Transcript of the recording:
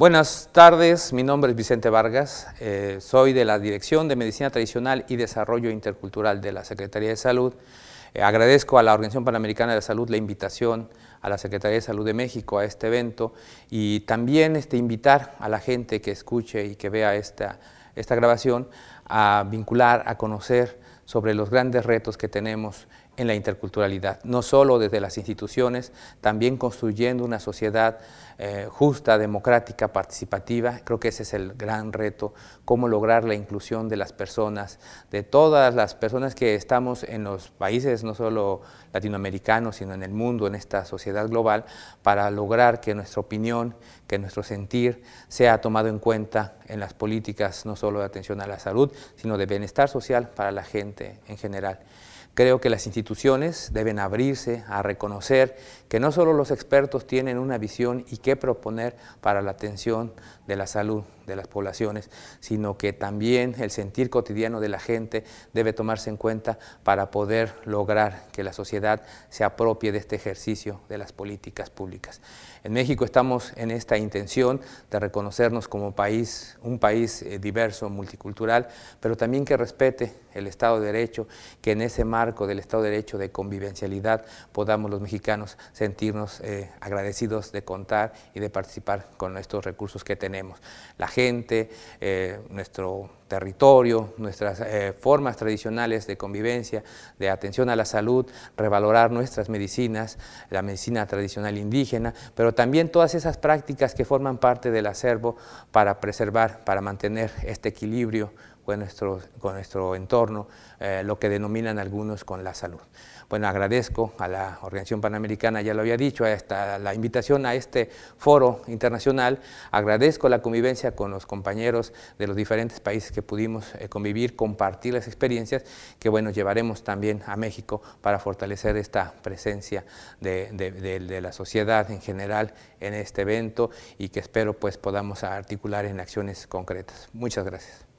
Buenas tardes, mi nombre es Vicente Vargas, eh, soy de la Dirección de Medicina Tradicional y Desarrollo Intercultural de la Secretaría de Salud. Eh, agradezco a la Organización Panamericana de Salud la invitación a la Secretaría de Salud de México a este evento y también este, invitar a la gente que escuche y que vea esta, esta grabación a vincular, a conocer sobre los grandes retos que tenemos en la interculturalidad, no solo desde las instituciones, también construyendo una sociedad eh, justa, democrática, participativa. Creo que ese es el gran reto, cómo lograr la inclusión de las personas, de todas las personas que estamos en los países, no solo latinoamericanos, sino en el mundo, en esta sociedad global, para lograr que nuestra opinión, que nuestro sentir sea tomado en cuenta en las políticas, no solo de atención a la salud, sino de bienestar social para la gente en general. Creo que las instituciones deben abrirse a reconocer que no solo los expertos tienen una visión y qué proponer para la atención de la salud de las poblaciones, sino que también el sentir cotidiano de la gente debe tomarse en cuenta para poder lograr que la sociedad se apropie de este ejercicio de las políticas públicas. En México estamos en esta intención de reconocernos como país, un país eh, diverso, multicultural, pero también que respete el Estado de Derecho, que en ese marco del Estado de Derecho de convivencialidad podamos los mexicanos sentirnos eh, agradecidos de contar y de participar con estos recursos que tenemos. La eh, nuestro territorio, nuestras eh, formas tradicionales de convivencia, de atención a la salud, revalorar nuestras medicinas, la medicina tradicional indígena, pero también todas esas prácticas que forman parte del acervo para preservar, para mantener este equilibrio con nuestro, entorno, eh, lo que denominan algunos con la salud. Bueno, agradezco a la Organización Panamericana, ya lo había dicho, a la invitación a este foro internacional, agradezco la convivencia con los compañeros de los diferentes países que pudimos eh, convivir, compartir las experiencias, que bueno, llevaremos también a México para fortalecer esta presencia de, de la sociedad en general en este evento y que espero pues podamos articular en acciones concretas. Muchas gracias.